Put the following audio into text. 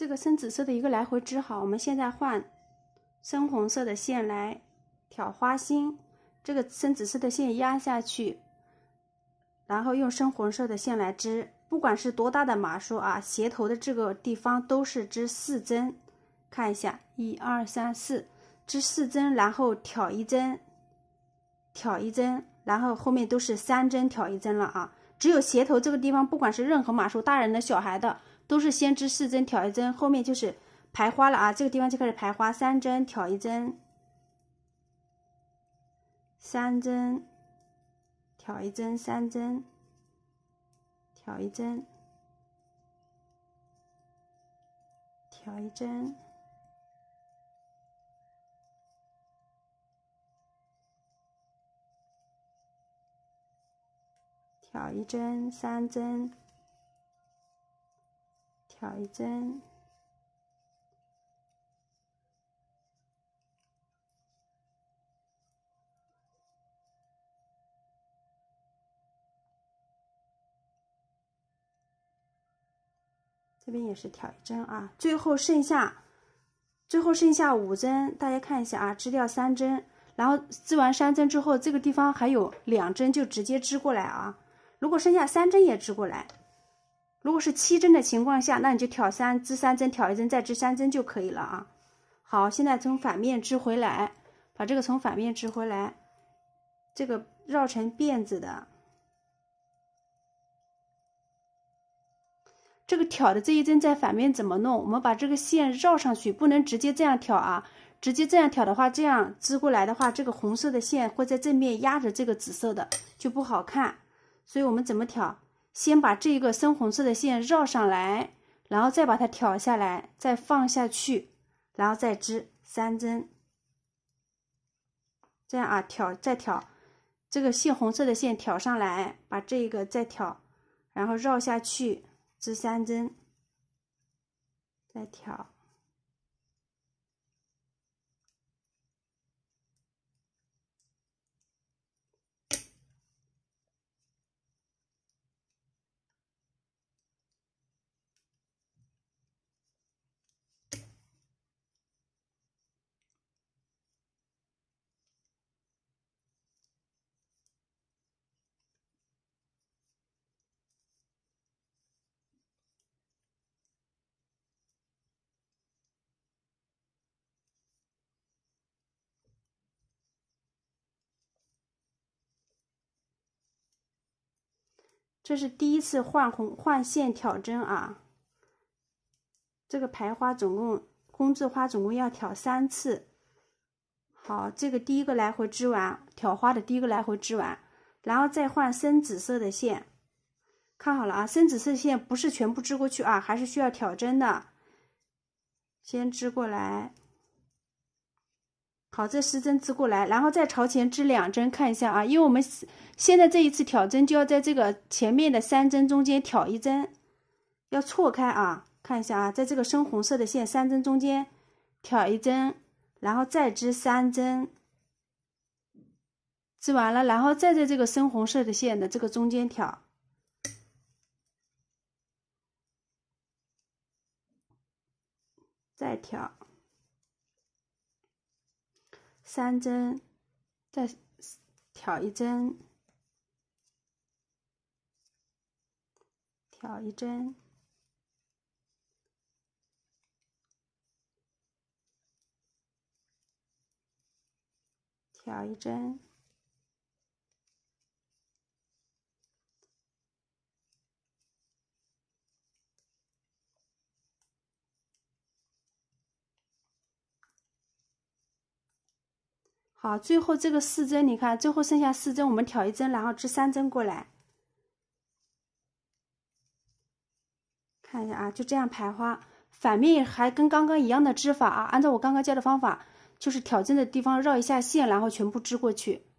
这个深紫色的一个来回织好，我们现在换深红色的线来挑花心。这个深紫色的线压下去，然后用深红色的线来织。不管是多大的码数啊，鞋头的这个地方都是织四针。看一下，一二三四，织四针，然后挑一针，挑一针，然后后面都是三针挑一针了啊。只有鞋头这个地方，不管是任何码数，大人的、小孩的。都是先织四针挑一针，后面就是排花了啊！这个地方就开始排花，三针挑一针，三针挑一针，三针挑一针，挑一针，挑一针，三针。挑一针，这边也是挑一针啊。最后剩下，最后剩下五针，大家看一下啊，织掉三针，然后织完三针之后，这个地方还有两针就直接织过来啊。如果剩下三针也织过来。如果是七针的情况下，那你就挑三织三针，挑一针再织三针就可以了啊。好，现在从反面织回来，把这个从反面织回来，这个绕成辫子的，这个挑的这一针在反面怎么弄？我们把这个线绕上去，不能直接这样挑啊，直接这样挑的话，这样织过来的话，这个红色的线会在正面压着这个紫色的，就不好看。所以我们怎么挑？先把这个深红色的线绕上来，然后再把它挑下来，再放下去，然后再织三针。这样啊，挑再挑这个杏红色的线挑上来，把这一个再挑，然后绕下去织三针，再挑。这是第一次换红换线挑针啊，这个排花总共工字花总共要挑三次。好，这个第一个来回织完挑花的第一个来回织完，然后再换深紫色的线，看好了啊，深紫色线不是全部织过去啊，还是需要挑针的，先织过来。好，这十针织过来，然后再朝前织两针，看一下啊，因为我们现在这一次挑针就要在这个前面的三针中间挑一针，要错开啊，看一下啊，在这个深红色的线三针中间挑一针，然后再织三针，织完了，然后再在这个深红色的线的这个中间挑，再挑。三针，再挑一针，挑一针，挑一针。好，最后这个四针，你看最后剩下四针，我们挑一针，然后织三针过来，看一下啊，就这样排花。反面还跟刚刚一样的织法啊，按照我刚刚教的方法，就是挑针的地方绕一下线，然后全部织过去。